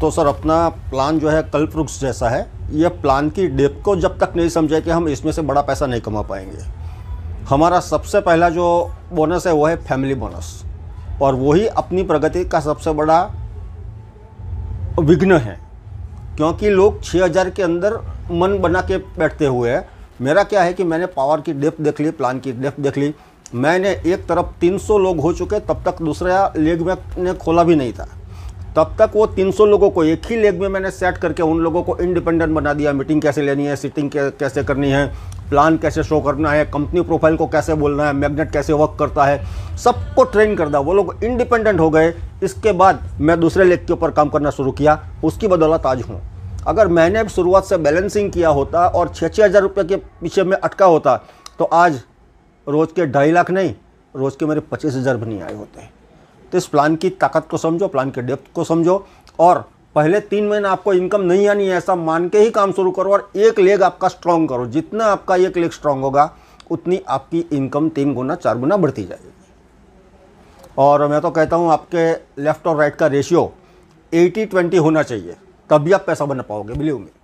तो सर अपना प्लान जो है कल्प वृक्ष जैसा है यह प्लान की डेप को जब तक नहीं समझे कि हम इसमें से बड़ा पैसा नहीं कमा पाएंगे हमारा सबसे पहला जो बोनस है वो है फैमिली बोनस और वही अपनी प्रगति का सबसे बड़ा विघ्न है क्योंकि लोग 6000 के अंदर मन बना के बैठते हुए हैं मेरा क्या है कि मैंने पावर की डेप देख ली प्लान की डेप देख ली मैंने एक तरफ 300 लोग हो चुके तब तक दूसरा लेग मैंने खोला भी नहीं था तब तक वो 300 लोगों को एक ही लेग में मैंने सेट करके उन लोगों को इंडिपेंडेंट बना दिया मीटिंग कैसे लेनी है सिटिंग कैसे करनी है प्लान कैसे शो करना है कंपनी प्रोफाइल को कैसे बोलना है मैग्नेट कैसे वर्क करता है सबको ट्रेन कर दिया वो लोग इंडिपेंडेंट हो गए इसके बाद मैं दूसरे लेग के ऊपर काम करना शुरू किया उसकी बदौलत आज हूँ अगर मैंने शुरुआत से बैलेंसिंग किया होता और छः छः हज़ार रुपये के पीछे में अटका होता तो आज रोज़ के ढाई लाख नहीं रोज़ के मेरे पच्चीस हज़ार भी नहीं आए होते तो इस प्लान की ताकत को समझो प्लान के डेप्थ को समझो और पहले तीन महीने आपको इनकम नहीं आनी है ऐसा मान के ही काम शुरू करो और एक लेग आपका स्ट्रांग करो जितना आपका एक लेग स्ट्रांग होगा उतनी आपकी इनकम तीन गुना चार गुना बढ़ती जाएगी और मैं तो कहता हूँ आपके लेफ़्ट और राइट का रेशियो एटी ट्वेंटी होना चाहिए तभी आप पैसा बना पाओगे बिलीव में